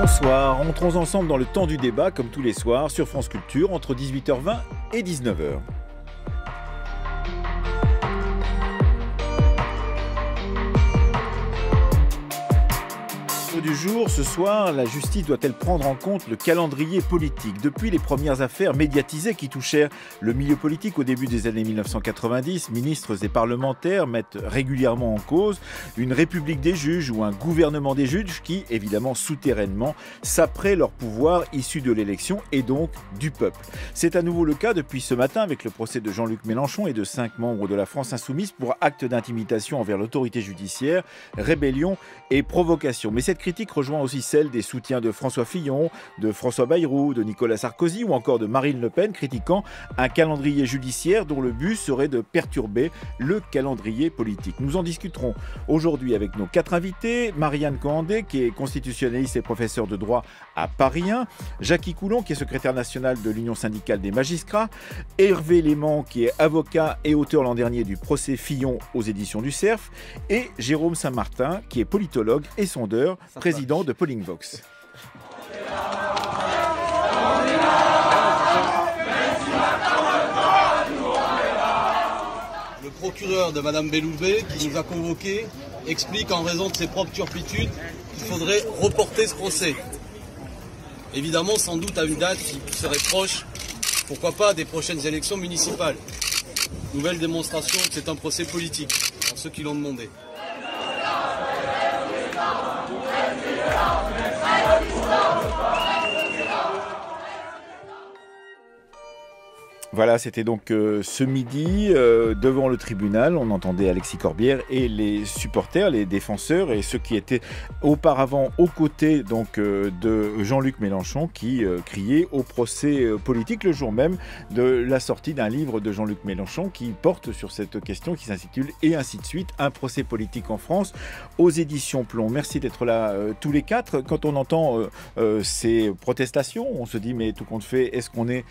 Bonsoir, entrons ensemble dans le temps du débat comme tous les soirs sur France Culture entre 18h20 et 19h. ce soir, la justice doit-elle prendre en compte le calendrier politique Depuis les premières affaires médiatisées qui touchèrent le milieu politique au début des années 1990, ministres et parlementaires mettent régulièrement en cause une république des juges ou un gouvernement des juges qui, évidemment souterrainement, s'apprêtent leur pouvoir issu de l'élection et donc du peuple. C'est à nouveau le cas depuis ce matin avec le procès de Jean-Luc Mélenchon et de cinq membres de la France insoumise pour acte d'intimidation envers l'autorité judiciaire, rébellion et provocation. Mais cette critique rejoint aussi celle des soutiens de François Fillon, de François Bayrou, de Nicolas Sarkozy ou encore de Marine Le Pen, critiquant un calendrier judiciaire dont le but serait de perturber le calendrier politique. Nous en discuterons aujourd'hui avec nos quatre invités. Marianne Coandé, qui est constitutionnaliste et professeure de droit à Paris 1, Jackie Coulon, qui est secrétaire national de l'Union syndicale des magistrats, Hervé Léman, qui est avocat et auteur l'an dernier du procès Fillon aux éditions du CERF, et Jérôme Saint-Martin, qui est politologue et sondeur, président de Pollingvox. Le procureur de Madame Belloubet, qui nous a convoqués, explique en raison de ses propres turpitudes qu'il faudrait reporter ce procès évidemment sans doute à une date qui serait proche, pourquoi pas, des prochaines élections municipales. Nouvelle démonstration que c'est un procès politique, pour ceux qui l'ont demandé. Voilà, c'était donc euh, ce midi euh, devant le tribunal. On entendait Alexis Corbière et les supporters, les défenseurs et ceux qui étaient auparavant aux côtés donc euh, de Jean-Luc Mélenchon qui criait au procès politique le jour même de la sortie d'un livre de Jean-Luc Mélenchon qui porte sur cette question qui s'intitule et ainsi de suite un procès politique en France aux éditions Plomb. Merci d'être là tous les quatre. Quand on entend ces protestations, on se dit mais tout compte fait, est-ce qu'on est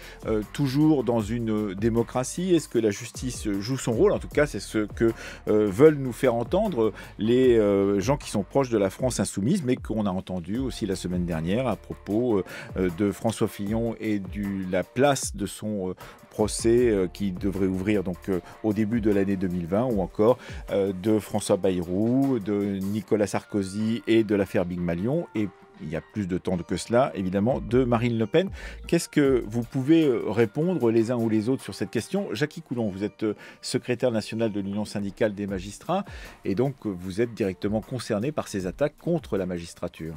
toujours dans une euh, démocratie Est-ce que la justice euh, joue son rôle En tout cas, c'est ce que euh, veulent nous faire entendre les gens qui sont proches de la France insoumise, mais qu'on a entendu aussi la semaine dernière à propos de François Fillon et de la place de son procès qui devrait ouvrir donc au début de l'année 2020, ou encore de François Bayrou, de Nicolas Sarkozy et de l'affaire Big Malion. Et il y a plus de temps que cela, évidemment, de Marine Le Pen. Qu'est-ce que vous pouvez euh, répondre les uns ou les autres sur cette question Jackie Coulon, vous êtes euh, secrétaire national de l'Union syndicale des magistrats et donc euh, vous êtes directement concerné par ces attaques contre la magistrature.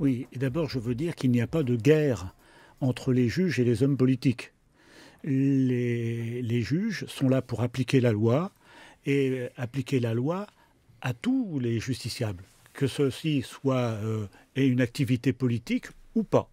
Oui, d'abord je veux dire qu'il n'y a pas de guerre entre les juges et les hommes politiques. les juges sont là pour appliquer la loi et appliquer la loi à tous les justiciables que ceci soit euh, une activité politique ou pas.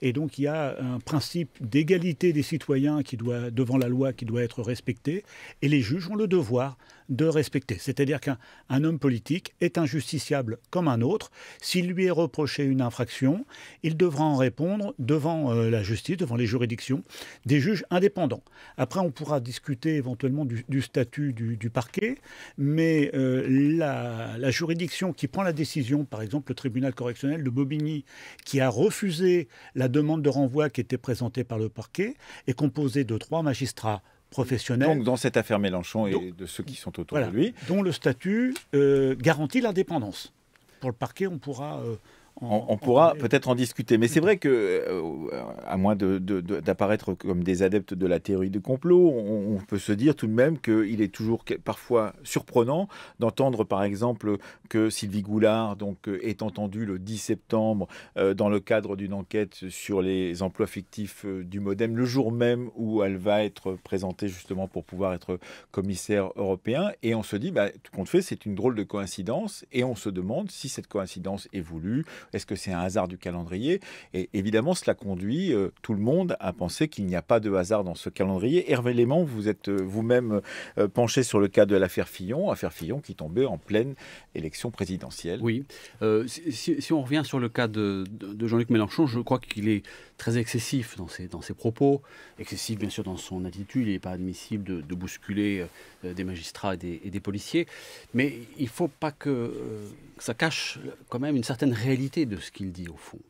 Et donc il y a un principe d'égalité des citoyens qui doit, devant la loi qui doit être respecté, et les juges ont le devoir de respecter. C'est-à-dire qu'un homme politique est injusticiable comme un autre. S'il lui est reproché une infraction, il devra en répondre devant euh, la justice, devant les juridictions, des juges indépendants. Après, on pourra discuter éventuellement du, statut du, parquet, mais euh, la, juridiction qui prend la décision, par exemple le tribunal correctionnel de Bobigny, qui a refusé la demande de renvoi qui était présentée par le parquet, est composée de trois magistrats professionnels. Donc dans cette affaire Mélenchon et de ceux qui sont autour de lui. Dont le statut euh, garantit l'indépendance. Pour le parquet, on pourra... Euh, on, pourra peut-être en discuter. Mais c'est vrai que, euh, à moins d'apparaître comme des adeptes de la théorie du complot, on, peut se dire tout de même qu'il est toujours parfois surprenant d'entendre, par exemple, que Sylvie Goulard donc, est entendue le 10 septembre euh, dans le cadre d'une enquête sur les emplois fictifs euh, du Modem, le jour même où elle va être présentée justement pour pouvoir être commissaire européen. Et on se dit, bah, tout compte fait, c'est une drôle de coïncidence. Et on se demande si cette coïncidence est voulue est-ce que c'est un hasard du calendrier Et évidemment, cela conduit euh, tout le monde à penser qu'il n'y a pas de hasard dans ce calendrier. Hervé Léman, vous êtes euh, vous-même euh, penché sur le cas de l'affaire Fillon, affaire Fillon qui tombait en pleine élection présidentielle. Oui. Si, on revient sur le cas de Jean-Luc Mélenchon, je crois qu'il est très excessif dans ses, dans ses propos, excessif bien sûr dans son attitude, il n'est pas admissible de, bousculer euh, des magistrats et des, policiers, mais il ne faut pas que, euh, ça cache quand même une certaine réalité de ce qu'il dit au fond.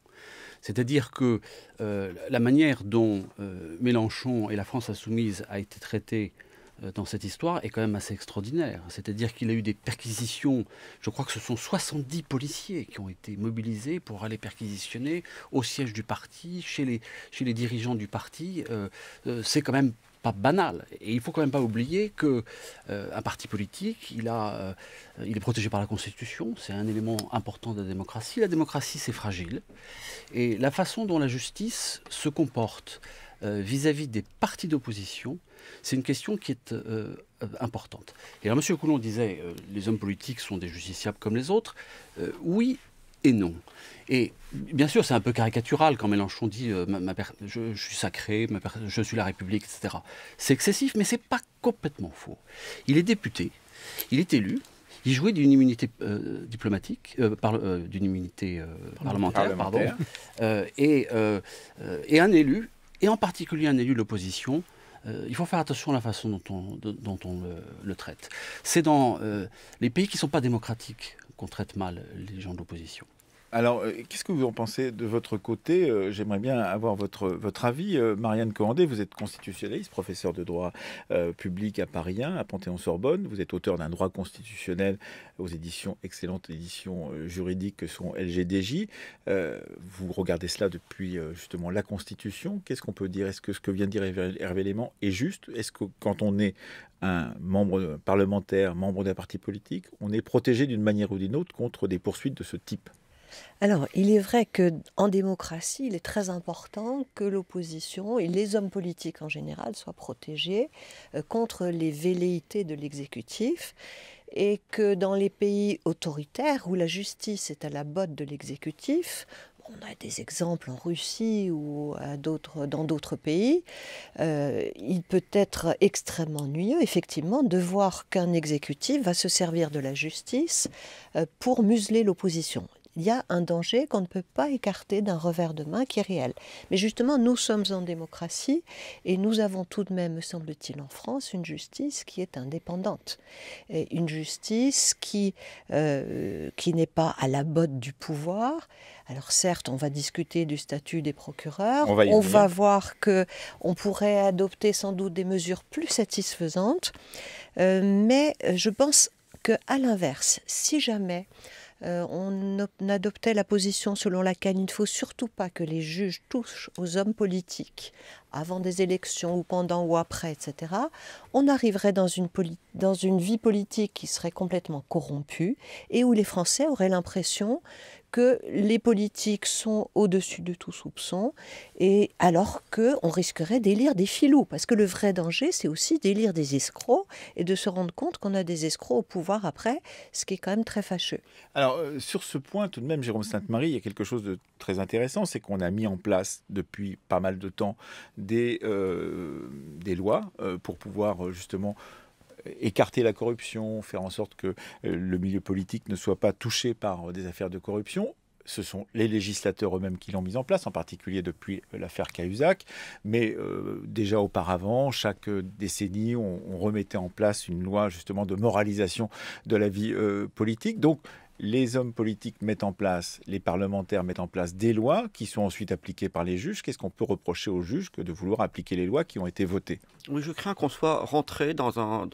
C'est-à-dire que euh, la manière dont Mélenchon et la France insoumise a été traitée euh, dans cette histoire est quand même assez extraordinaire. C'est-à-dire qu'il a eu des perquisitions, je crois que ce sont 70 policiers qui ont été mobilisés pour aller perquisitionner au siège du parti, chez les, chez les dirigeants du parti. Euh, euh, c'est quand même pas banal. Et il faut quand même pas oublier que un parti politique, il, a, il est protégé par la Constitution, c'est un élément important de la démocratie. La démocratie, c'est fragile. Et la façon dont la justice se comporte, euh, vis-à-vis des partis d'opposition, c'est une question qui est euh, euh, importante. Et alors, M. Coulon disait, les hommes politiques sont des justiciables comme les autres. oui et non. Et bien sûr, c'est un peu caricatural quand Mélenchon dit ma, je, suis sacré, je suis la République, etc. C'est excessif, mais c'est pas complètement faux. Il est député, il est élu, il jouait d'une immunité diplomatique, d'une immunité parlementaire, Pardon, et, un élu et en particulier un élu de l'opposition, euh, il faut faire attention à la façon dont on, dont on le, traite. C'est dans euh, les pays qui ne sont pas démocratiques qu'on traite mal les gens de l'opposition. Alors, euh, qu'est-ce que vous en pensez de votre côté euh, J'aimerais bien avoir votre, votre avis. Euh, Marianne Coandé, vous êtes constitutionnaliste, professeur de droit public à Paris à Panthéon-Sorbonne. Vous êtes auteur d'un droit constitutionnel aux éditions, excellentes éditions juridiques que sont LGDJ. vous regardez cela depuis justement la Constitution. Qu'est-ce qu'on peut dire Est-ce que ce que vient de dire Hervé Léman est juste Est-ce que quand on est un membre parlementaire, membre d'un parti politique, on est protégé d'une manière ou d'une autre contre des poursuites de ce type alors, il est vrai que en démocratie, il est très important que l'opposition et les hommes politiques en général soient protégés euh, contre les velléités de l'exécutif et que dans les pays autoritaires où la justice est à la botte de l'exécutif, on a des exemples en Russie ou dans d'autres pays, euh, il peut être extrêmement nuyeux, effectivement, de voir qu'un exécutif va se servir de la justice euh, pour museler l'opposition il y a un danger qu'on ne peut pas écarter d'un revers de main qui est réel. Mais justement, nous sommes en démocratie et nous avons tout de même, me semble-t-il, en France, une justice qui est indépendante. Et une justice qui, euh, qui n'est pas à la botte du pouvoir. Alors certes, on va discuter du statut des procureurs, on va, voir que on pourrait adopter sans doute des mesures plus satisfaisantes, euh, mais je pense que à l'inverse, si jamais euh, on, adoptait la position selon laquelle il ne faut surtout pas que les juges touchent aux hommes politiques avant des élections ou pendant ou après, etc. On arriverait dans dans une vie politique qui serait complètement corrompue et où les Français auraient l'impression que les politiques sont au-dessus de tout soupçon, et alors que on risquerait d'élire des filous, parce que le vrai danger, c'est aussi d'élire des escrocs et de se rendre compte qu'on a des escrocs au pouvoir après, ce qui est quand même très fâcheux. Alors, euh, sur ce point, tout de même, Jérôme Sainte-Marie, il y a quelque chose de très intéressant, c'est qu'on a mis en place depuis pas mal de temps des, euh, lois euh, pour pouvoir justement écarter la corruption, faire en sorte que euh, le milieu politique ne soit pas touché par euh, des affaires de corruption ce sont les législateurs eux-mêmes qui l'ont mis en place, en particulier depuis euh, l'affaire Cahuzac. Mais déjà auparavant, chaque décennie, on, remettait en place une loi justement de moralisation de la vie politique. Donc, les hommes politiques mettent en place, les parlementaires mettent en place des lois qui sont ensuite appliquées par les juges. Qu'est-ce qu'on peut reprocher aux juges que de vouloir appliquer les lois qui ont été votées Oui, je crains qu'on soit rentré dans un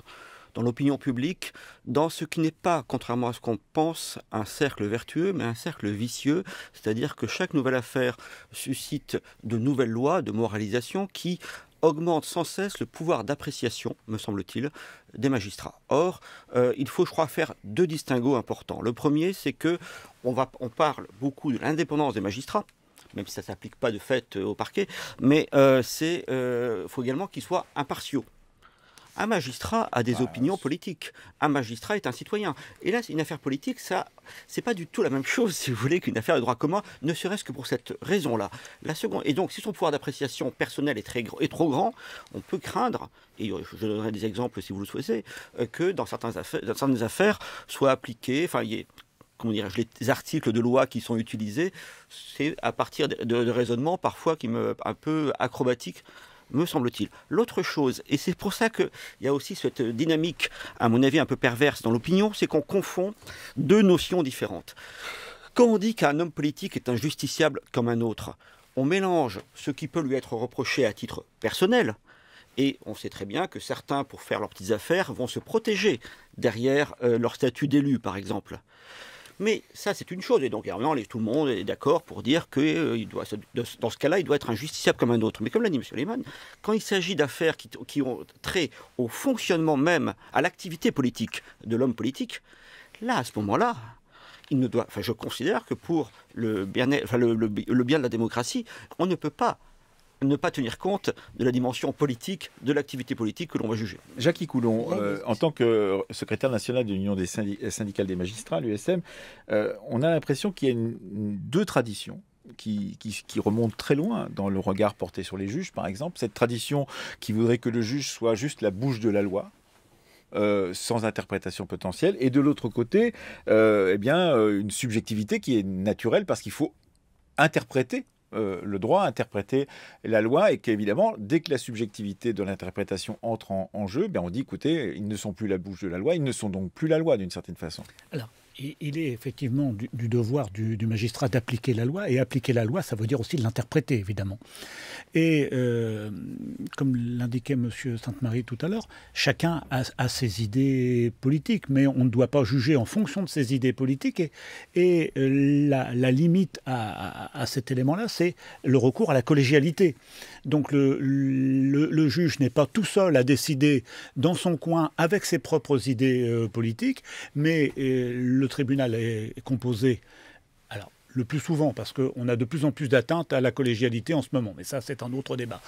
dans l'opinion publique, dans ce qui n'est pas, contrairement à ce qu'on pense, un cercle vertueux, mais un cercle vicieux, c'est-à-dire que chaque nouvelle affaire suscite de nouvelles lois de moralisation qui augmentent sans cesse le pouvoir d'appréciation, me semble-t-il, des magistrats. Or, euh, il faut, je crois, faire deux distinguos importants. Le premier, c'est que on, parle beaucoup de l'indépendance des magistrats, même si ça ne s'applique pas de fait euh, au parquet, mais il euh, faut également qu'ils soient impartiaux. Un magistrat a des opinions politiques. Un magistrat est un citoyen. Et là, une affaire politique, ça, c'est pas du tout la même chose, si vous voulez, qu'une affaire de droit commun, ne serait-ce que pour cette raison-là. La seconde, et donc, si son pouvoir d'appréciation personnelle est, trop grand, on peut craindre, et je donnerai des exemples si vous le souhaitez, euh, que dans, certaines affaires, soient certaines affaires enfin, il y comment dirais les articles de loi qui sont utilisés, c'est à partir de, raisonnements parfois qui me un peu acrobatiques me semble-t-il. L'autre chose, et c'est pour ça qu'il y a aussi cette dynamique, à mon avis, un peu perverse dans l'opinion, c'est qu'on confond deux notions différentes. Quand on dit qu'un homme politique est injusticiable comme un autre, on mélange ce qui peut lui être reproché à titre personnel, et on sait très bien que certains, pour faire leurs petites affaires, vont se protéger derrière euh, leur statut d'élu, par exemple. Mais ça, c'est une chose. Et donc, évidemment, tout le monde est d'accord pour dire que euh, dans ce cas-là, il doit être injusticiable comme un autre. Mais comme l'a dit M. Lehmann, quand il s'agit d'affaires qui, ont trait au fonctionnement même, à l'activité politique de l'homme politique, là, à ce moment-là, il ne doit, enfin, je considère que pour le bien de la démocratie, on ne peut pas ne pas tenir compte de la dimension politique, de l'activité politique que l'on va juger. Jacques Coulon, euh, en tant que secrétaire national de l'Union des euh, des magistrats, l'USM, euh, on a l'impression qu'il y a deux traditions. Qui, remontent très loin dans le regard porté sur les juges, par exemple. Cette tradition qui voudrait que le juge soit juste la bouche de la loi, sans interprétation potentielle, et de l'autre côté, eh bien, une subjectivité qui est naturelle parce qu'il faut interpréter euh, le droit à interpréter la loi et qu'évidemment, dès que la subjectivité de l'interprétation entre en, jeu, ben on dit écoutez, ils ne sont plus la bouche de la loi, ils ne sont donc plus la loi d'une certaine façon il est effectivement du, devoir du, magistrat d'appliquer la loi, et appliquer la loi, ça veut dire aussi l'interpréter, évidemment. Et euh, comme l'indiquait M. Sainte-Marie tout à l'heure, chacun a, ses idées politiques, mais on ne doit pas juger en fonction de ses idées politiques, et, euh, la, limite à, cet élément-là, c'est le recours à la collégialité. Donc le, juge n'est pas tout seul à décider dans son coin avec ses propres idées euh, politiques, mais le le tribunal est composé, alors le plus souvent, parce qu'on a de plus en plus d'atteintes à la collégialité en ce moment. Mais ça, c'est un autre débat.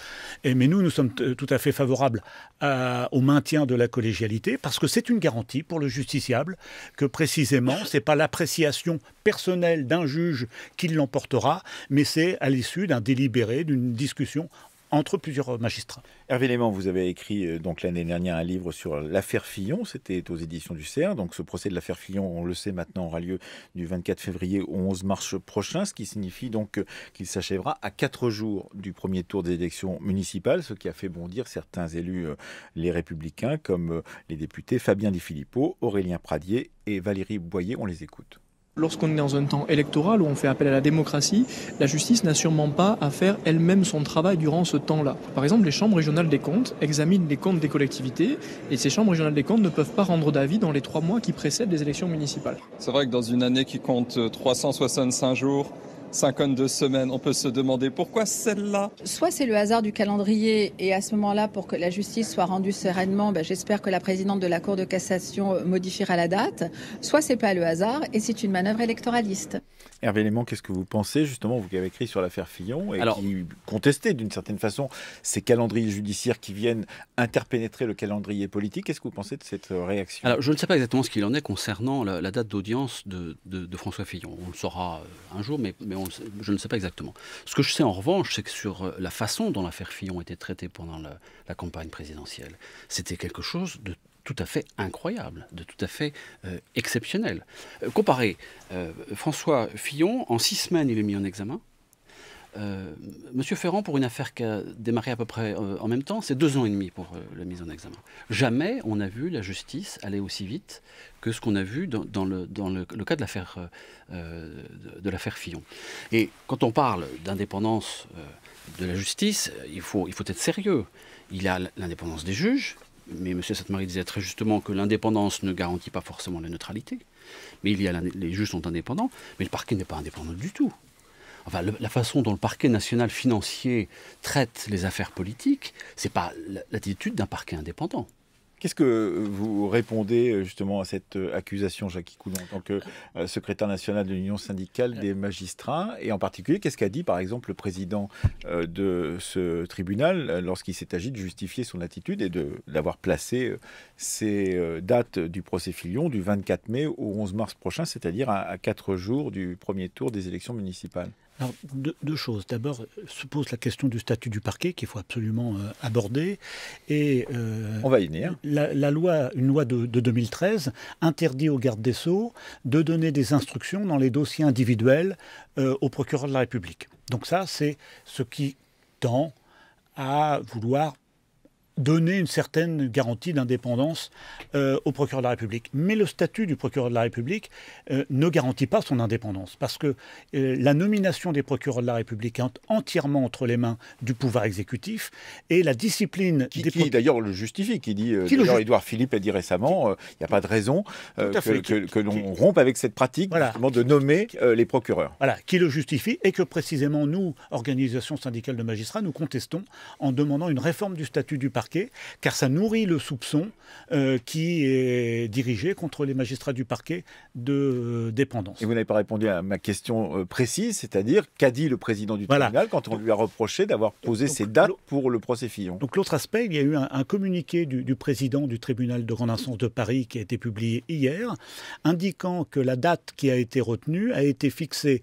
Et, mais nous, nous sommes tout à fait favorables au maintien de la collégialité, parce que c'est une garantie pour le justiciable que précisément, ce n'est pas l'appréciation personnelle d'un juge qui l'emportera, mais c'est à l'issue d'un délibéré, d'une discussion entre plusieurs magistrats. Hervé Léman, vous avez écrit euh, donc l'année dernière un livre sur l'affaire Fillon, c'était aux éditions du CERF. Donc ce procès de l'affaire Fillon, on le sait maintenant, aura lieu du 24 février au 11 mars prochain, ce qui signifie donc euh, qu'il s'achèvera à quatre jours du premier tour des élections municipales, ce qui a fait bondir certains élus euh, les républicains comme les députés Fabien Di Filippo, Aurélien Pradier et Valérie Boyer. On les écoute. Lorsqu'on est dans un temps électoral où on fait appel à la démocratie, la justice n'a sûrement pas à faire elle-même son travail durant ce temps-là. Par exemple, les chambres régionales des comptes examinent les comptes des collectivités et ces chambres régionales des comptes ne peuvent pas rendre d'avis dans les trois mois qui précèdent les élections municipales. C'est vrai que dans une année qui compte 365 euh, jours, 52 semaines. On peut se demander pourquoi celle-là Soit c'est le hasard du calendrier et à ce moment-là, pour que la justice soit rendue sereinement, ben, j'espère que la présidente de la Cour de cassation modifiera la date. Soit c'est pas le hasard et c'est une manœuvre électoraliste. Hervé Léman, qu'est-ce que vous pensez justement, vous qui avez écrit sur l'affaire Fillon et qui contestez d'une certaine façon ces calendriers judiciaires qui viennent interpénétrer le calendrier politique Qu'est-ce que vous pensez de cette euh, réaction Alors, je ne sais pas exactement ce qu'il en est concernant la, date d'audience de, François Fillon. On le saura euh, un jour, mais, mais on je ne sais pas exactement. Ce que je sais en revanche, c'est que sur euh, la façon dont l'affaire Fillon était traitée pendant la, campagne présidentielle, c'était quelque chose de tout à fait incroyable, de tout à fait euh, exceptionnel. Euh, comparé, François Fillon, en six semaines, il est mis en examen. Euh, monsieur Ferrand, pour une affaire qui a démarré à peu près euh, en même temps, c'est deux ans et demi pour euh, la mise en examen. Jamais on a vu la justice aller aussi vite que ce qu'on a vu dans, le, cas de l'affaire Fillon. Et quand on parle d'indépendance de la justice, il faut, être sérieux. Il y a l'indépendance des juges, mais M. sainte disait très justement que l'indépendance ne garantit pas forcément la neutralité. Mais il y a les juges sont indépendants, mais le parquet n'est pas indépendant du tout enfin, la façon dont le parquet national financier traite les affaires politiques, ce n'est pas l'attitude d'un parquet indépendant. Qu'est-ce que vous répondez euh, justement à cette euh, accusation, Jacques Coulon, en tant que euh, secrétaire national de l'Union syndicale des magistrats Et en particulier, qu'est-ce qu'a dit par exemple le président de ce tribunal lorsqu'il s'est agi de justifier son attitude et d'avoir placé ces dates du procès Fillon du 24 mai au 11 mars prochain, c'est-à-dire à quatre jours du premier tour des élections municipales deux, choses. D'abord, euh, se pose la question du statut du parquet qu'il faut absolument euh, aborder. Et, euh, On va y venir. La, loi, une loi de, 2013 interdit aux gardes des Sceaux de donner des instructions dans les dossiers individuels au procureur de la République. Donc ça, c'est ce qui tend à vouloir donner une certaine garantie d'indépendance euh, au procureur de la République. Mais le statut du procureur de la République euh, ne garantit pas son indépendance, parce que euh, la nomination des procureurs de la République est entièrement entre les mains du pouvoir exécutif, et la discipline... Qui, qui d'ailleurs le justifie, qui dit... d'ailleurs, Édouard Philippe a dit récemment, il n'y a pas de raison que, l'on rompe avec cette pratique de nommer les procureurs. Voilà, qui le justifie, et que précisément nous, organisation syndicale de magistrats, nous contestons en demandant une réforme du statut du parti car ça nourrit le soupçon euh, qui est dirigé contre les magistrats du parquet de euh, dépendance. Et vous n'avez pas répondu à ma question euh, précise, c'est-à-dire qu'a dit le président du tribunal quand on lui a reproché d'avoir posé ses dates pour le procès Fillon Donc l'autre aspect, il y a eu un, communiqué du, président du tribunal de grande instance de Paris qui a été publié hier, indiquant que la date qui a été retenue a été fixée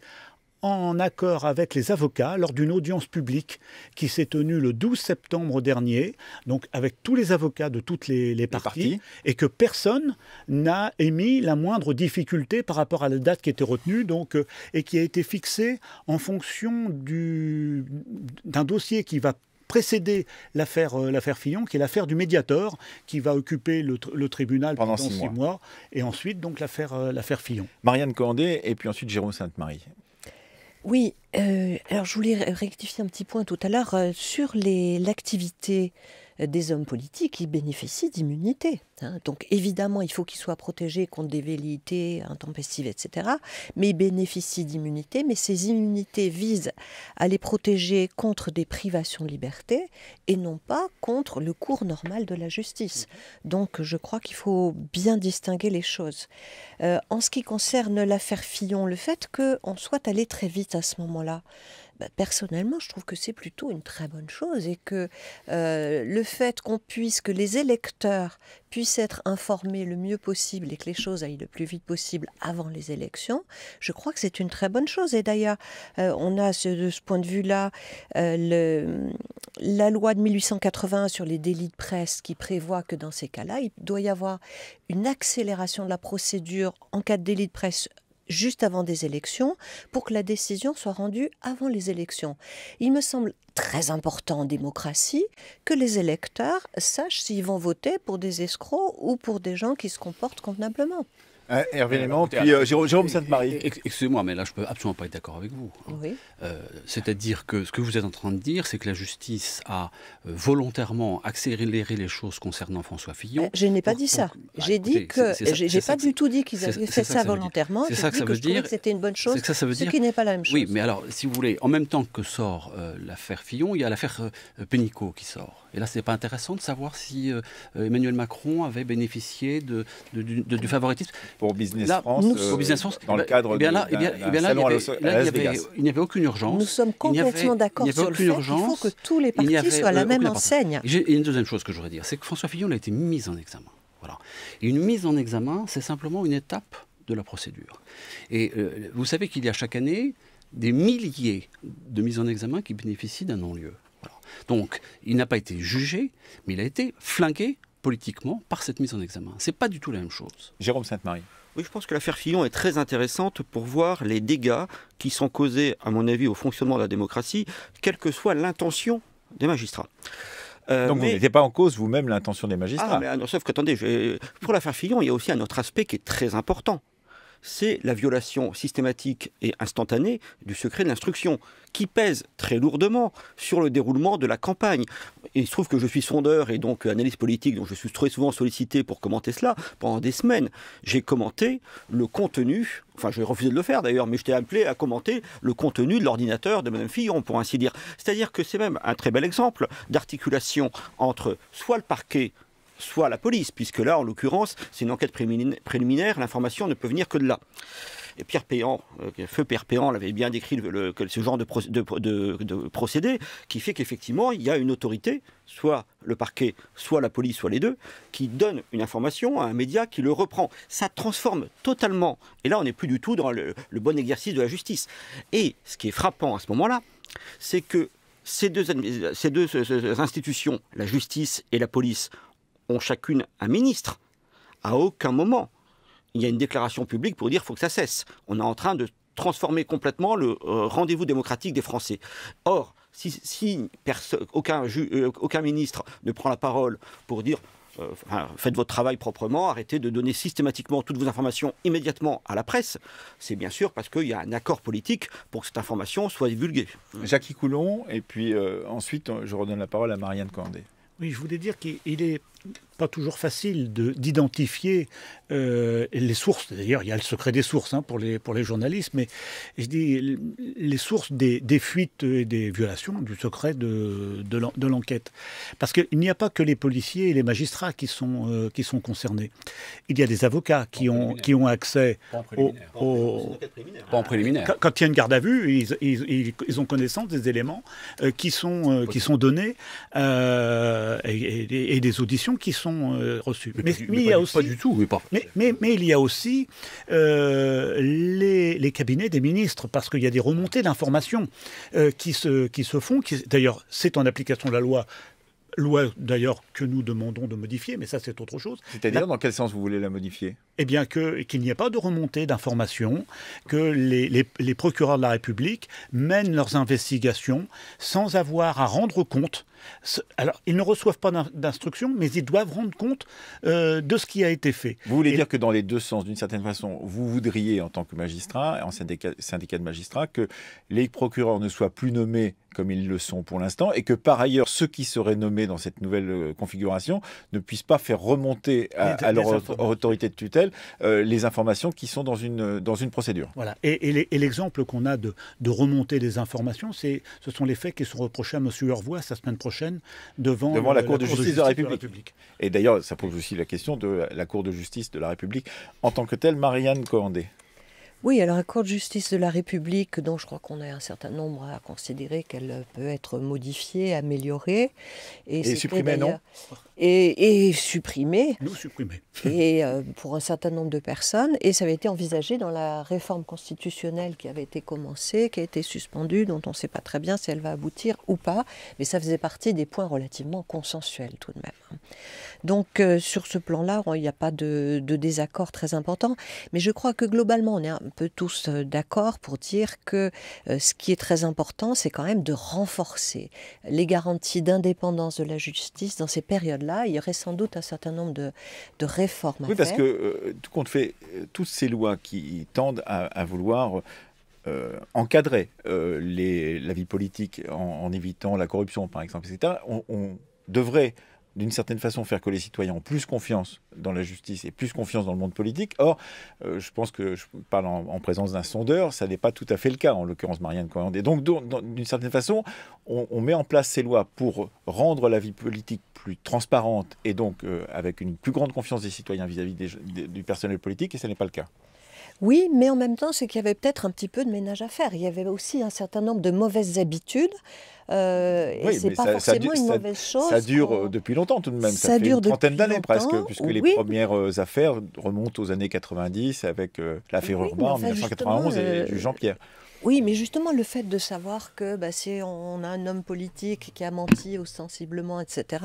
en accord avec les avocats lors d'une audience publique qui s'est tenue le 12 septembre dernier, donc avec tous les avocats de toutes les, parties, et que personne n'a émis la moindre difficulté par rapport à la date qui était retenue, donc, euh, et qui a été fixée en fonction d'un dossier qui va précéder l'affaire euh, l'affaire Fillon, qui est l'affaire du médiateur, qui va occuper le, tribunal pendant, six, mois. et ensuite donc l'affaire euh, l'affaire Fillon. Marianne Condé, et puis ensuite Jérôme Sainte-Marie. Oui, euh, alors je voulais rectifier un petit point tout à l'heure euh, sur l'activité des hommes politiques, ils bénéficient d'immunité. Hein. Donc évidemment, il faut qu'ils soient protégés contre des velléités intempestives, etc. Mais ils bénéficient d'immunité, mais ces immunités visent à les protéger contre des privations de liberté et non pas contre le cours normal de la justice. Mm-hmm. Donc je crois qu'il faut bien distinguer les choses. Euh, en ce qui concerne l'affaire Fillon, le fait qu'on soit allé très vite à ce moment-là, bah, personnellement, je trouve que c'est plutôt une très bonne chose et que euh, le fait qu'on puisse, que les électeurs puissent être informés le mieux possible et que les choses aillent le plus vite possible avant les élections, je crois que c'est une très bonne chose. Et d'ailleurs, euh, on a de ce point de vue-là euh, la loi de 1881 sur les délits de presse qui prévoit que dans ces cas-là, il doit y avoir une accélération de la procédure en cas de délit de presse juste avant des élections pour que la décision soit rendue avant les élections. Il me semble très important en démocratie que les électeurs sachent s'ils vont voter pour des escrocs ou pour des gens qui se comportent convenablement puis Jérôme, Sainte-Marie. Excusez-moi, mais là, je peux absolument pas être d'accord avec vous. Hein. Euh, c'est-à-dire que ce que vous êtes en train de dire, c'est que la justice a euh, volontairement accéléré les choses concernant François Fillon. Euh, je n'ai pas dit ça. Ah, j'ai dit que j'ai pas du tout dit qu'ils avaient fait ça, volontairement. C'est ça que ça veut dire. C'était une bonne chose. Ça, ça veut ce qui n'est pas la même chose. Oui, mais alors, si vous voulez, en même temps que sort l'affaire Fillon, il y a l'affaire Pénicaud qui sort. Et là, ce n'est pas intéressant de savoir si Emmanuel Macron avait bénéficié de, du favoritisme. Euh, pour Business France Business dans le cadre bien là, de, bien, bien il n'y avait, aucune urgence. Nous sommes complètement d'accord sur le fait qu'il faut que tous les partis soient à la même enseigne. Il une deuxième chose que je voudrais dire, c'est que François Fillon a été mis en examen. Voilà. Et une mise en examen, c'est simplement une étape de la procédure. Et euh, vous savez qu'il y a chaque année des milliers de mises en examen qui bénéficient d'un non-lieu. Donc, il n'a pas été jugé, mais il a été flingué politiquement par cette mise en examen. C'est pas du tout la même chose. Jérôme Sainte-Marie. Oui, je pense que l'affaire Fillon est très intéressante pour voir les dégâts qui sont causés, à mon avis, au fonctionnement de la démocratie, quelle que soit l'intention des magistrats. Euh, Donc vous n'étiez pas en cause vous-même l'intention des magistrats. Ah, mais, non, sauf qu'attendez, pour l'affaire Fillon, il y a aussi un autre aspect qui est très important c'est la violation systématique et instantanée du secret de l'instruction, qui pèse très lourdement sur le déroulement de la campagne. il se trouve que je suis sondeur et donc analyste politique, donc je suis très souvent sollicité pour commenter cela pendant des semaines. J'ai commenté le contenu, enfin j'ai refusé de le faire d'ailleurs, mais j'étais appelé à commenter le contenu de l'ordinateur de Mme Fillon, pour ainsi dire. C'est-à-dire que c'est même un très bel exemple d'articulation entre soit le parquet, soit la police, puisque là, en l'occurrence, c'est une enquête préliminaire, l'information ne peut venir que de là. Et Pierre Péan, euh, Feu Pierre Péan l'avait bien décrit, ce genre de, procédé qui fait qu'effectivement, il y a une autorité, soit le parquet, soit la police, soit les deux, qui donne une information à un média qui le reprend. Ça transforme totalement. Et là, on n'est plus du tout dans le, bon exercice de la justice. Et ce qui est frappant à ce moment-là, c'est que ces deux, ces deux institutions, la justice et la police, ont chacune un ministre. À aucun moment, il y a une déclaration publique pour dire qu'il faut que ça cesse. On est en train de transformer complètement le euh, rendez-vous démocratique des Français. Or, si, euh, aucun, ministre ne prend la parole pour dire euh, faites votre travail proprement, arrêtez de donner systématiquement toutes vos informations immédiatement à la presse, c'est bien sûr parce qu'il y a un accord politique pour que cette information soit divulguée. Jacques Coulon, et puis ensuite je redonne la parole à Marianne Candé. Oui, je voulais dire qu'il est pas toujours facile d'identifier euh, les sources. D'ailleurs, il y a le secret des sources hein, pour, les, pour les journalistes, mais je dis les sources des, des fuites et des violations du secret de, de l'enquête. Parce qu'il n'y a pas que les policiers et les magistrats qui sont, euh, qui sont concernés. Il y a des avocats qui, ont, qui ont accès aux... pas en préliminaire. Quand, il y a une garde à vue, ils, ils, ils, ont connaissance des éléments euh, qui, sont, qui sont donnés et, des auditions qui sont euh, reçues. Mais, il y a aussi. Pas du tout, mais Mais, il y a aussi euh, les, cabinets des ministres, parce qu'il y a des remontées d'informations euh, qui, se, qui se font. D'ailleurs, c'est en application de la loi loi d'ailleurs que nous demandons de modifier, mais ça c'est autre chose. C'est-à-dire dans quel sens vous voulez la modifier Eh bien que qu'il n'y ait pas de remontée d'informations, que les, les, les, procureurs de la République mènent leurs investigations sans avoir à rendre compte alors, ils ne reçoivent pas d'instructions, mais ils doivent rendre compte euh, de ce qui a été fait. Vous voulez dire que dans les deux sens, d'une certaine façon, vous voudriez, en tant que magistrat, en syndicat, de magistrats, que les procureurs ne soient plus nommés comme ils le sont pour l'instant, et que par ailleurs, ceux qui seraient nommés dans cette nouvelle euh, configuration ne puissent pas faire remonter à, leur autorité de tutelle euh, les informations qui sont dans une, dans une procédure. Voilà. Et, l'exemple qu'on a de, remonter des informations, ce sont les faits qui sont reprochés à M. Hervois sa semaine prochaine devant, la, Cour de, justice, de, la de République. Et d'ailleurs, ça pose aussi la question de la Cour de justice de la République en tant que telle, Marianne Coandé. Oui, alors la Cour de justice de la République, dont je crois qu'on a un certain nombre à considérer qu'elle peut être modifiée, améliorée. Et, supprimée, non et, supprimée. Nous supprimée. Et euh, pour un certain nombre de personnes. Et ça avait été envisagé dans la réforme constitutionnelle qui avait été commencée, qui a été suspendue, dont on ne sait pas très bien si elle va aboutir ou pas. Mais ça faisait partie des points relativement consensuels tout de même. Donc euh, sur ce plan-là, il n'y a pas de, désaccord très important. Mais je crois que globalement, on est peu tous euh, d'accord pour dire que euh, ce qui est très important, c'est quand même de renforcer les garanties d'indépendance de la justice dans ces périodes-là. Il y aurait sans doute un certain nombre de, réformes. À oui, parce que euh, tout compte fait, toutes ces lois qui tendent à, vouloir encadrer les, la vie politique en, évitant la corruption, par exemple, etc., on devrait d'une certaine façon faire que les citoyens ont plus confiance dans la justice et plus confiance dans le monde politique. Or, euh, je pense que je parle en, présence d'un sondeur, ça n'est pas tout à fait le cas, en l'occurrence Marianne et Donc, d'une certaine façon, on, met en place ces lois pour rendre la vie politique plus transparente et donc euh, avec une plus grande confiance des citoyens vis-à-vis -vis du personnel politique, et ce n'est pas le cas. Oui, mais en même temps, c'est qu'il y avait peut-être un petit peu de ménage à faire. Il y avait aussi un certain nombre de mauvaises habitudes. Euh, oui, et pas ça, forcément une mauvaise chose. Ça dure euh, depuis longtemps tout de même. Ça, fait une trentaine d'années presque, puisque les premières euh, affaires remontent aux années 90 avec euh, l'affaire Urbain en 1991 et du Jean-Pierre. Oui, mais justement, le fait de savoir que bah, si on a un homme politique qui a menti ostensiblement, etc.,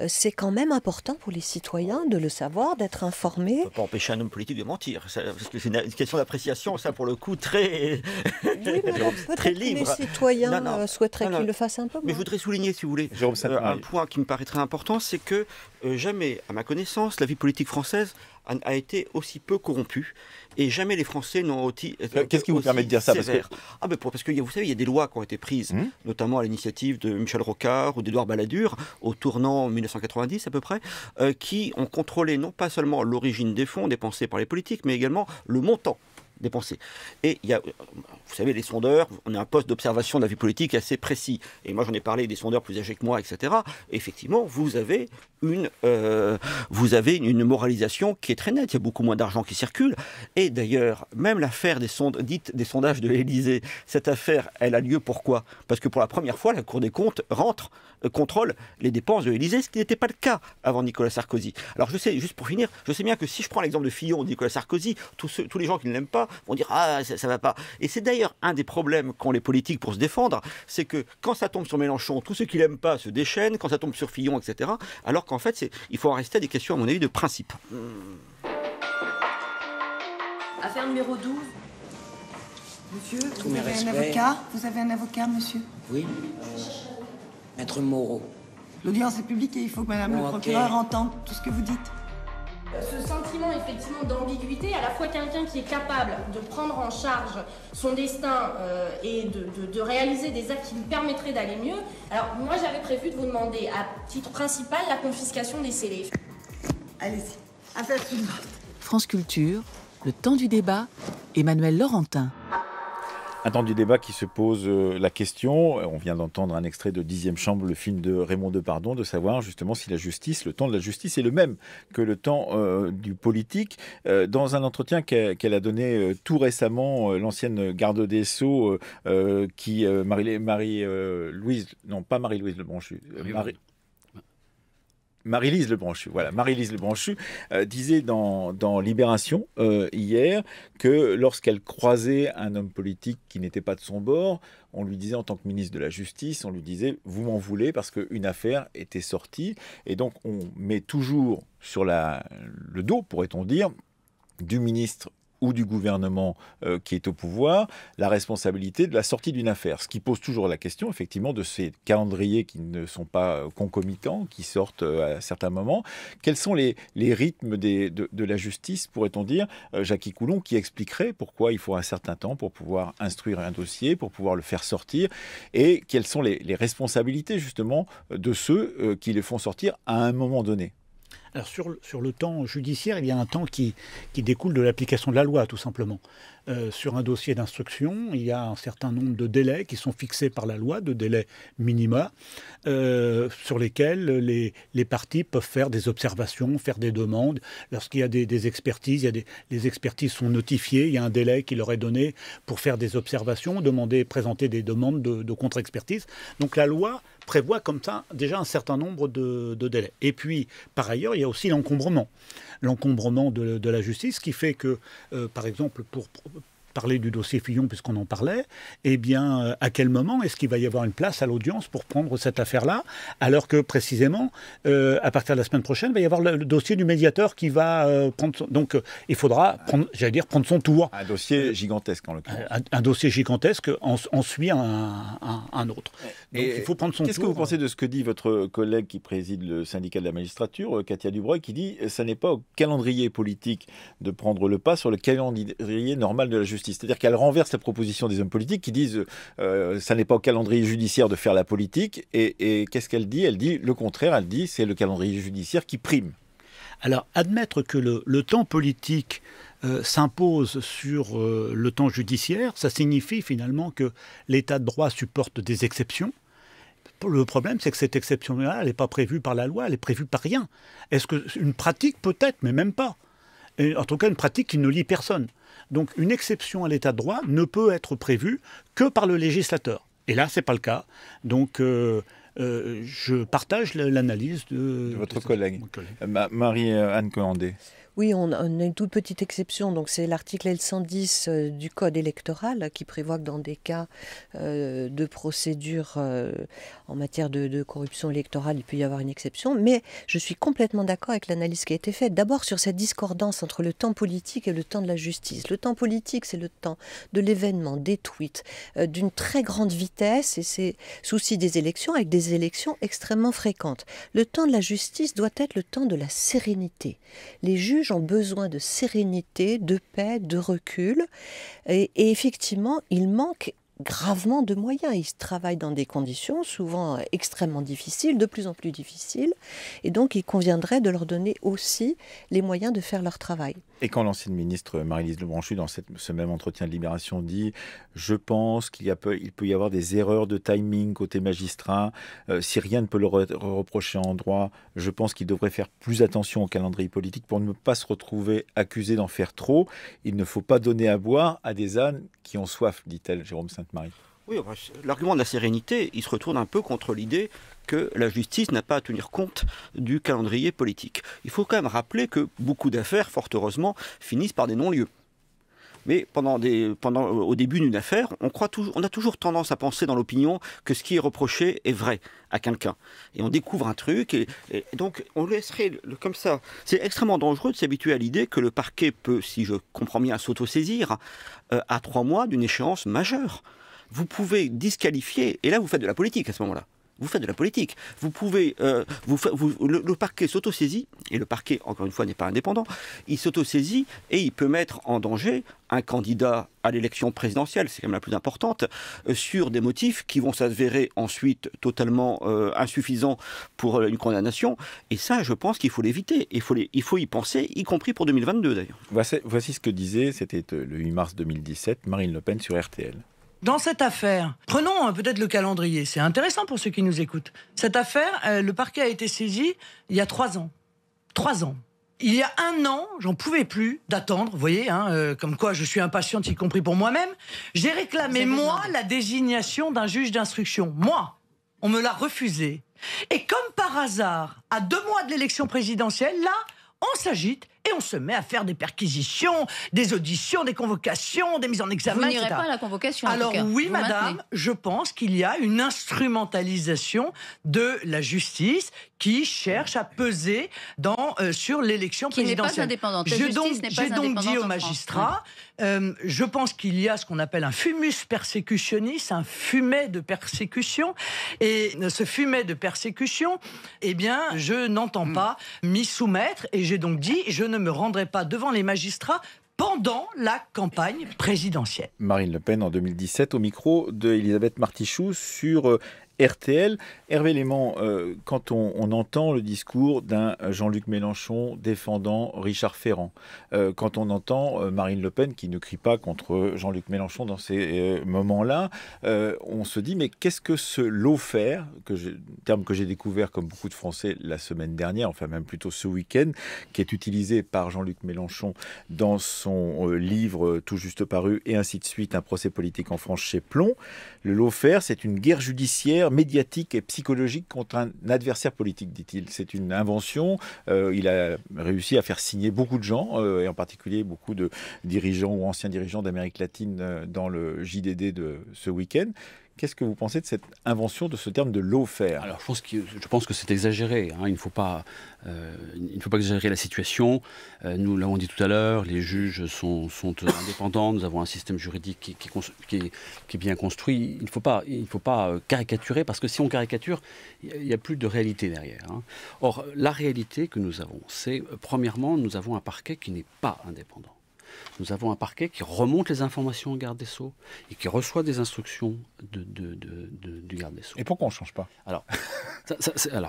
euh, c'est quand même important pour les citoyens de le savoir, d'être informés. On peut pas empêcher un homme politique de mentir, parce que c'est une, question d'appréciation, ça pour le coup, très, très libre. les citoyens euh, souhaiteraient qu'ils le fassent un peu. Moins. Mais je voudrais souligner, si vous voulez, euh, un point qui me paraît très important, c'est que jamais, à ma connaissance, la vie politique française a, été aussi peu corrompu et jamais les Français n'ont euh, été. Qu'est-ce qui vous permet de dire ça parce que... Ah ben, parce que vous savez, il y a des lois qui ont été prises, hum notamment à l'initiative de Michel Rocard ou d'Edouard Balladur au tournant 1990 à peu près, euh, qui ont contrôlé non pas seulement l'origine des fonds dépensés par les politiques, mais également le montant dépenser Et il y a, vous savez, les sondeurs, on a un poste d'observation de la vie politique assez précis. Et moi, j'en ai parlé des sondeurs plus âgés que moi, etc. effectivement, vous avez une, euh, vous avez une moralisation qui est très nette. Il y a beaucoup moins d'argent qui circule. Et d'ailleurs, même l'affaire des sondes, dites des sondages de l'Élysée, cette affaire, elle a lieu pourquoi Parce que pour la première fois, la Cour des comptes rentre, euh, contrôle les dépenses de l'Élysée, ce qui n'était pas le cas avant Nicolas Sarkozy. Alors je sais, juste pour finir, je sais bien que si je prends l'exemple de Fillon Nicolas Sarkozy, tous, tous les gens qui ne l'aiment pas vont dire Ah, ça, ça va pas. Et c'est d'ailleurs un des problèmes qu'ont les politiques pour se défendre, c'est que quand ça tombe sur Mélenchon, tous ceux qui l'aiment pas se déchaînent, quand ça tombe sur Fillon, etc. Alors qu'en fait, il faut en rester à des questions, à mon avis, de principe. Mmh. Affaire numéro 12. Monsieur, vous avez un avocat Vous avez un avocat, monsieur Oui. Euh, maître Moreau. L'audience est publique et il faut que madame le oh, procureur entende tout ce que vous dites ce sentiment effectivement d'ambiguïté, à la fois quelqu'un qui est capable de prendre en charge son destin euh, et de, réaliser des actes qui lui permettraient d'aller mieux. Alors moi j'avais prévu de vous demander à titre principal la confiscation des scellés. Allez-y, de suivante. France Culture, le temps du débat, Emmanuel Laurentin. Un temps du débat qui se pose euh, la question, on vient d'entendre un extrait de Dixième Chambre, le film de Raymond Depardon, de savoir justement si la justice, le temps de la justice est le même que le temps euh, du politique. Euh, dans un entretien qu'elle a donné tout récemment, l'ancienne garde des Sceaux, qui, Marie-Louise, non pas Marie-Louise Lebranchu, Marie, Marie-Lise Lebranchu, voilà, euh, disait dans, Libération euh, hier que lorsqu'elle croisait un homme politique qui n'était pas de son bord, on lui disait en tant que ministre de la Justice, on lui disait vous m'en voulez parce qu'une affaire était sortie. Et donc on met toujours sur le dos, pourrait-on dire, du ministre ou du gouvernement euh, qui est au pouvoir la responsabilité de la sortie d'une affaire. Ce qui pose toujours la question, effectivement, de ces calendriers qui ne sont pas euh, concomitants, qui sortent euh, à certains moments. Quels sont les, rythmes de, la justice, pourrait-on dire, Jackie Coulon, qui expliquerait pourquoi il faut un certain temps pour pouvoir instruire un dossier, pour pouvoir le faire sortir, et quelles sont les, les responsabilités, justement, de ceux qui le font sortir à un moment donné alors sur, sur le temps judiciaire, il y a un temps qui, qui découle de l'application de la loi, tout simplement. Euh, sur un dossier d'instruction, il y a un certain nombre de délais qui sont fixés par la loi, de délais minima, euh, sur lesquels les, les parties peuvent faire des observations, faire des demandes. Lorsqu'il y a des, expertises, il y les expertises sont notifiées, il y a un délai qui leur est donné pour faire des observations, demander, présenter des demandes de, contre-expertise. Donc la loi prévoit comme ça déjà un certain nombre de, délais. Et puis, par ailleurs, il y a aussi l'encombrement. L'encombrement de, la justice qui fait que, euh, par exemple, pour, parler du dossier Fillon puisqu'on en parlait, eh bien, euh, à quel moment est-ce qu'il va y avoir une place à l'audience pour prendre cette affaire-là, alors que précisément, euh, à partir de la semaine prochaine, il va y avoir le, dossier du médiateur qui va euh, prendre. Son, donc, il faudra, prendre, j'allais dire, prendre son tour. Un dossier gigantesque en l'occurrence. Un, dossier gigantesque en, suit un, autre. Donc, il faut prendre son tour. Qu'est-ce que vous pensez de ce que dit votre collègue qui préside le syndicat de la magistrature, Katia Dubreuil, qui dit ça n'est pas au calendrier politique de prendre le pas sur le calendrier normal de la justice. C'est-à-dire qu'elle renverse la proposition des hommes politiques qui disent euh, ça n'est pas au calendrier judiciaire de faire la politique. Et, qu'est-ce qu'elle dit Elle dit le contraire. Elle dit c'est le calendrier judiciaire qui prime. Alors admettre que le, temps politique euh, s'impose sur euh, le temps judiciaire, ça signifie finalement que l'état de droit supporte des exceptions. Le problème, c'est que cette exception-là, elle n'est pas prévue par la loi, elle est prévue par rien. Est-ce que une pratique peut-être, mais même pas. en tout cas, une pratique qui ne lie personne. Donc une exception à l'état de droit ne peut être prévue que par le législateur. Et là, ce n'est pas le cas. Donc euh, euh, je partage l'analyse de, votre collègue, Marie-Anne Condé. Oui, on a une toute petite exception, donc c'est l'article L110 euh, du Code électoral qui prévoit que dans des cas euh, de procédure euh, en matière de, corruption électorale, il peut y avoir une exception, mais je suis complètement d'accord avec l'analyse qui a été faite, d'abord sur cette discordance entre le temps politique et le temps de la justice. Le temps politique, c'est le temps de l'événement, des tweets, d'une très grande vitesse, et c'est souci des élections, avec des élections extrêmement fréquentes. Le temps de la justice doit être le temps de la sérénité. Les juges ont besoin de sérénité, de paix, de recul. Et, et effectivement, il manque gravement de moyens. Ils travaillent dans des conditions souvent euh, extrêmement difficiles, de plus en plus difficiles, et donc il conviendrait de leur donner aussi les moyens de faire leur travail. Et quand l'ancienne ministre Marie-Lise Lebranchu, dans cette, ce même entretien de Libération, dit Je pense qu'il peut, peut y avoir des erreurs de timing côté magistrat, euh, si rien ne peut le reprocher en droit, je pense qu'il devrait faire plus attention au calendrier politique pour ne pas se retrouver accusé d'en faire trop. Il ne faut pas donner à boire à des ânes qui ont soif, dit-elle, Jérôme saint oui, l'argument de la sérénité, il se retourne un peu contre l'idée que la justice n'a pas à tenir compte du calendrier politique. Il faut quand même rappeler que beaucoup d'affaires, fort heureusement, finissent par des non-lieux. Mais pendant euh, au début d'une affaire, on, a toujours tendance à penser dans l'opinion que ce qui est reproché est vrai à quelqu'un. Et on découvre un truc, et, donc on laisserait comme ça. C'est extrêmement dangereux de s'habituer à l'idée que le parquet peut, si je comprends bien, s'autosaisir euh, à trois mois d'une échéance majeure vous pouvez disqualifier, et là vous faites de la politique à ce moment-là. Vous faites de la politique. Vous pouvez, euh, le, parquet parquet s'autosaisit et le parquet, encore une fois, n'est pas indépendant. Il s'autosaisit et il peut mettre en danger un candidat à l'élection présidentielle, c'est quand même la plus importante, euh, sur des motifs qui vont s'avérer ensuite totalement euh, insuffisants pour une condamnation. Et ça, je pense qu'il faut l'éviter. Il, faut y penser, y compris pour 2022 d'ailleurs. Voici, voici ce que disait, c'était le 8 mars 2017, Marine Le Pen sur RTL dans cette affaire, prenons hein, peut-être le calendrier, c'est intéressant pour ceux qui nous écoutent. Cette affaire, euh, le parquet a été saisi il y a trois ans. Trois ans. Il y a un an, j'en pouvais plus d'attendre, vous voyez, hein, euh, comme quoi je suis impatiente, y compris pour moi-même. J'ai réclamé, moi, la désignation d'un juge d'instruction. Moi, on me l'a refusé. Et comme par hasard, à deux mois de l'élection présidentielle, là, on s'agite et on se met à faire des perquisitions, des auditions, des convocations, des mises en examen. Vous n'irez pas à la convocation. Alors oui, madame, je pense qu'il y a une instrumentalisation de la justice qui cherche à peser dans, euh, sur l'élection présidentielle. Qui n'est pas indépendante. justice donc, pas donc dit aux magistrats, euh, je pense qu'il y a ce qu'on appelle un fumus persécutionnis, un fumet de persécution, et ce fumet de persécution, eh bien, je n'entends mm. pas m'y soumettre, et j'ai donc dit, je ne me rendrai pas devant les magistrats pendant la campagne présidentielle. Marine Le Pen en 2017 au micro de Elisabeth Martichoux sur euh, RTL. Hervé Léman, euh, quand on, entend le discours d'un Jean-Luc Mélenchon défendant Richard Ferrand, euh, quand on entend euh, Marine Le Pen qui ne crie pas contre Jean-Luc Mélenchon dans ces moments-là, on se dit mais qu'est-ce que ce lot que terme que j'ai découvert comme beaucoup de Français la semaine dernière, enfin même plutôt ce week-end, qui est utilisé par Jean-Luc Mélenchon dans son livre tout juste paru et ainsi de suite, un procès politique en France chez Plomb. Le lot-faire, c'est une guerre judiciaire médiatique et psychologique contre un adversaire politique, dit-il. C'est une invention. Euh, il a réussi à faire signer beaucoup de gens, euh, et en particulier beaucoup de dirigeants ou anciens dirigeants d'Amérique latine euh, dans le JDD de ce week-end Qu'est-ce que vous pensez de cette invention de ce terme de lawfare Alors, je pense que, je pense que c'est exagéré. Hein. Il ne faut pas, euh, il ne faut pas exagérer la situation. Euh, nous l'avons dit tout à l'heure, les juges sont, sont, indépendants. Nous avons un système juridique qui, est, bien construit. Il ne faut pas, il faut pas euh, caricaturer parce que si on caricature, il n'y a plus de réalité derrière. Hein. Or, la réalité que nous avons, c'est premièrement, nous avons un parquet qui n'est pas indépendant nous avons un parquet qui remonte les informations au garde des Sceaux et qui reçoit des instructions de, du garde des Sceaux. Et pourquoi on ne change pas alors,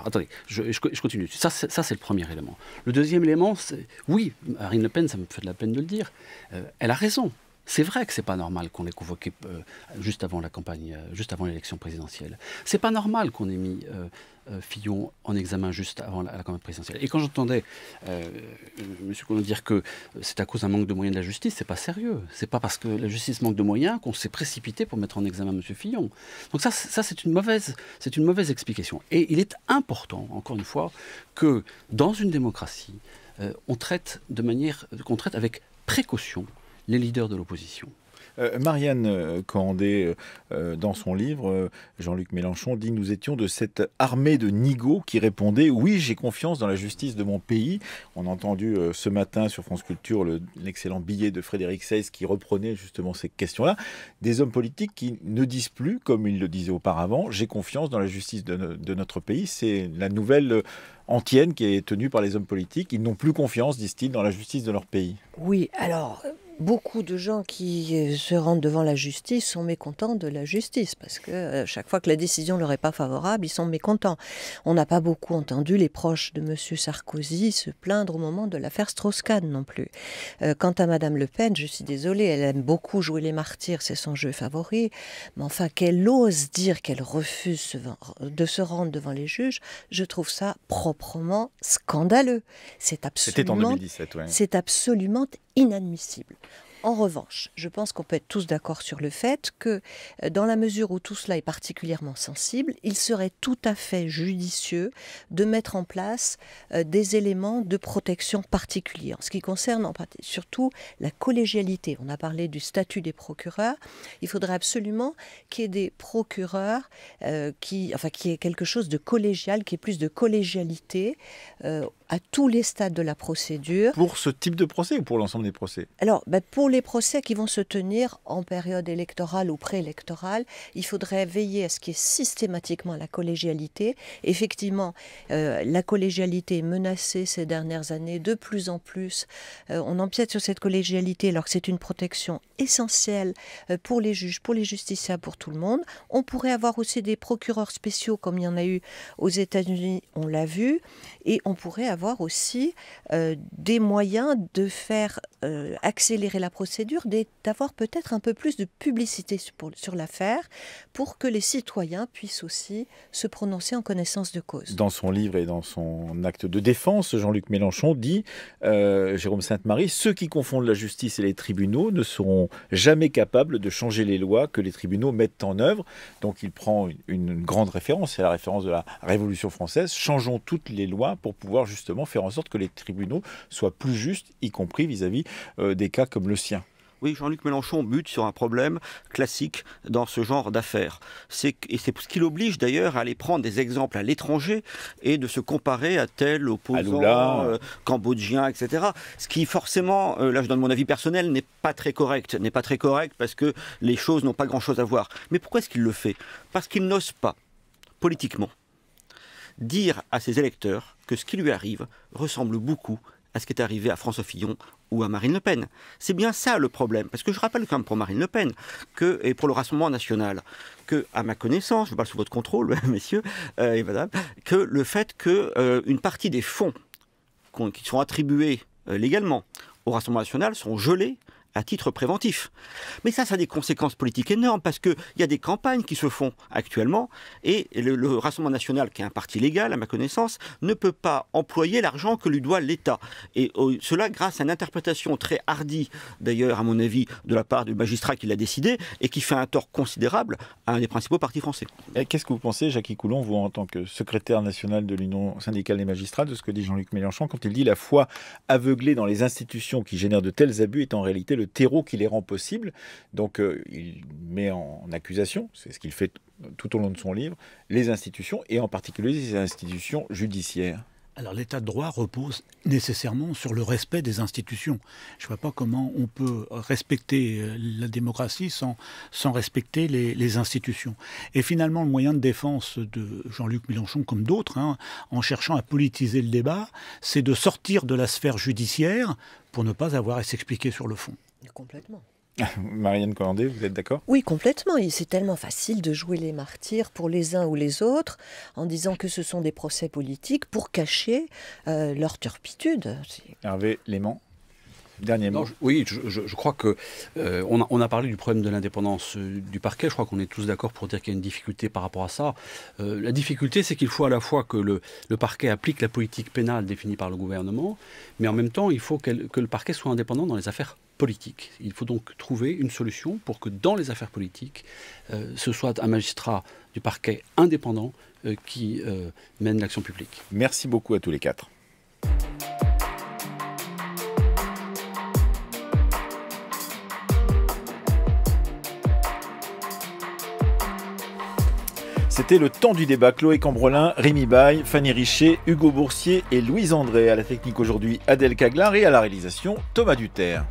attendez, je, continue. Ça, c'est le premier élément. Le deuxième élément, c'est oui, Marine Le Pen, ça me fait de la peine de le dire, euh, elle a raison. C'est vrai que c'est pas normal qu'on les convoqué euh, juste avant la campagne, euh, juste avant l'élection présidentielle. C'est pas normal qu'on ait mis euh, Fillon en examen juste avant la, campagne présidentielle. Et quand j'entendais M. Coulon dire que c'est à cause d'un manque de moyens de la justice, c'est pas sérieux. C'est pas parce que la justice manque de moyens qu'on s'est précipité pour mettre en examen M. Fillon. Donc ça, ça c'est une mauvaise, c'est une mauvaise explication. Et il est important, encore une fois, que dans une démocratie, on traite de manière, qu'on traite avec précaution les leaders de l'opposition. Euh, Marianne euh, Candé, euh, dans son livre, Jean-Luc Mélenchon dit Nous étions de cette armée de nigauds qui répondait Oui, j'ai confiance dans la justice de mon pays. On a entendu ce matin sur France Culture l'excellent billet de Frédéric Seyss qui reprenait justement ces questions-là. Des hommes politiques qui ne disent plus, comme ils le disaient auparavant, J'ai confiance dans la justice de, de notre pays. C'est la nouvelle antienne qui est tenue par les hommes politiques. Ils n'ont plus confiance, disent-ils, dans la justice de leur pays. Oui, alors beaucoup de gens qui euh, se rendent devant la justice sont mécontents de la justice parce que euh, chaque fois que la décision leur est pas favorable, ils sont mécontents. On n'a pas beaucoup entendu les proches de M. Sarkozy se plaindre au moment de l'affaire Strauss-Kahn non plus. Euh, quant à Mme Le Pen, je suis désolée, elle aime beaucoup jouer les martyrs, c'est son jeu favori, mais enfin qu'elle ose dire qu'elle refuse de se rendre devant les juges, je trouve ça proprement scandaleux. C'est absolument, ouais. c'est absolument inadmissible. En revanche, je pense qu'on peut être tous d'accord sur le fait que, euh, dans la mesure où tout cela est particulièrement sensible, il serait tout à fait judicieux de mettre en place euh, des éléments de protection particuliers. En ce qui concerne surtout la collégialité, on a parlé du statut des procureurs, il faudrait absolument qu'il y ait des procureurs euh, qui, enfin, qui ait quelque chose de collégial, qui ait plus de collégialité à tous les stades de la procédure. Pour ce type de procès ou pour l'ensemble des procès Alors, ben, pour les procès qui vont se tenir en période électorale ou préélectorale, il faudrait veiller à ce qu'il y ait systématiquement la collégialité. Effectivement, euh, la collégialité est menacée ces dernières années de plus en plus. Euh, on empiète sur cette collégialité alors que c'est une protection essentielle euh, pour les juges, pour les justiciables, pour tout le monde. On pourrait avoir aussi des procureurs spéciaux comme il y en a eu aux États-Unis, on l'a vu, et on pourrait avoir aussi euh, des moyens de faire euh, accélérer la procédure, d'avoir peut-être un peu plus de publicité sur l'affaire pour que les citoyens puissent aussi se prononcer en connaissance de cause. Dans son livre et dans son acte de défense, Jean-Luc Mélenchon dit, euh, Jérôme Sainte-Marie, ceux qui confondent la justice et les tribunaux ne seront jamais capables de changer les lois que les tribunaux mettent en œuvre. Donc il prend une, grande référence, c'est la référence de la Révolution française, changeons toutes les lois pour pouvoir justement faire en sorte que les tribunaux soient plus justes, y compris vis-à-vis vis à vis euh, des cas comme le sien. Oui, Jean-Luc Mélenchon bute sur un problème classique dans ce genre d'affaires. C'est, et c'est ce qui l'oblige d'ailleurs à aller prendre des exemples à l'étranger et de se comparer à tel opposant euh, cambodgien, etc. Ce qui forcément, euh, là je donne mon avis personnel, n'est pas très correct. N'est pas très correct parce que les choses n'ont pas grand-chose à voir. Mais pourquoi est-ce qu'il le fait Parce qu'il n'ose pas, politiquement, dire à ses électeurs que ce qui lui arrive ressemble beaucoup à ce qui est arrivé à François Fillon ou à Marine Le Pen. C'est bien ça le problème, parce que je rappelle quand même pour Marine Le Pen que, et pour le Rassemblement national que, à ma connaissance, je parle sous votre contrôle, messieurs euh, et madame, que le fait que euh, une partie des fonds qui sont attribués euh, légalement au Rassemblement national sont gelés à titre préventif. Mais ça, ça a des conséquences politiques énormes parce qu'il y a des campagnes qui se font actuellement et le, Rassemblement national, qui est un parti légal à ma connaissance, ne peut pas employer l'argent que lui doit l'État. Et euh, cela grâce à une interprétation très hardie, d'ailleurs à mon avis, de la part du magistrat qui l'a décidé et qui fait un tort considérable à un des principaux partis français. Qu'est-ce que vous pensez, Jacques Coulon, vous en tant que secrétaire national de l'Union syndicale des magistrats, de ce que dit Jean-Luc Mélenchon quand il dit la foi aveuglée dans les institutions qui génèrent de tels abus est en réalité le terreau qui les rend possibles. Donc euh, il met en, accusation, c'est ce qu'il fait tout au long de son livre, les institutions et en particulier les institutions judiciaires. Alors l'état de droit repose nécessairement sur le respect des institutions. Je ne vois pas comment on peut respecter euh, la démocratie sans, sans respecter les, institutions. Et finalement, le moyen de défense de Jean-Luc Mélenchon, comme d'autres, hein, en cherchant à politiser le débat, c'est de sortir de la sphère judiciaire pour ne pas avoir à s'expliquer sur le fond. Complètement. Marianne Collandé, vous êtes d'accord Oui, complètement. C'est tellement facile de jouer les martyrs pour les uns ou les autres en disant que ce sont des procès politiques pour cacher euh, leur turpitude. Hervé Léman Dernier mot. oui, je, crois que euh, on, a, parlé du problème de l'indépendance euh, du parquet. Je crois qu'on est tous d'accord pour dire qu'il y a une difficulté par rapport à ça. la difficulté, c'est qu'il faut à la fois que le, parquet applique la politique pénale définie par le gouvernement, mais en même temps, il faut que le parquet soit indépendant dans les affaires politique. Il faut donc trouver une solution pour que dans les affaires politiques, euh, ce soit un magistrat du parquet indépendant euh, qui euh, mène l'action publique. Merci beaucoup à tous les quatre. C'était le temps du débat. Chloé Cambrelin, Rémi Baye, Fanny Richer, Hugo Boursier et Louise André. À la technique aujourd'hui, Adèle Caglar et à la réalisation, Thomas Duterre.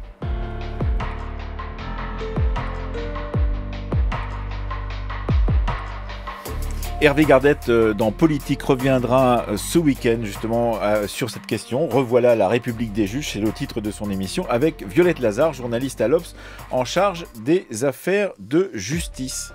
Hervé Gardette euh, dans Politique reviendra euh, ce week-end justement euh, sur cette question. Revoilà la République des juges, c'est le titre de son émission, avec Violette Lazare, journaliste à l'Obs, en charge des affaires de justice.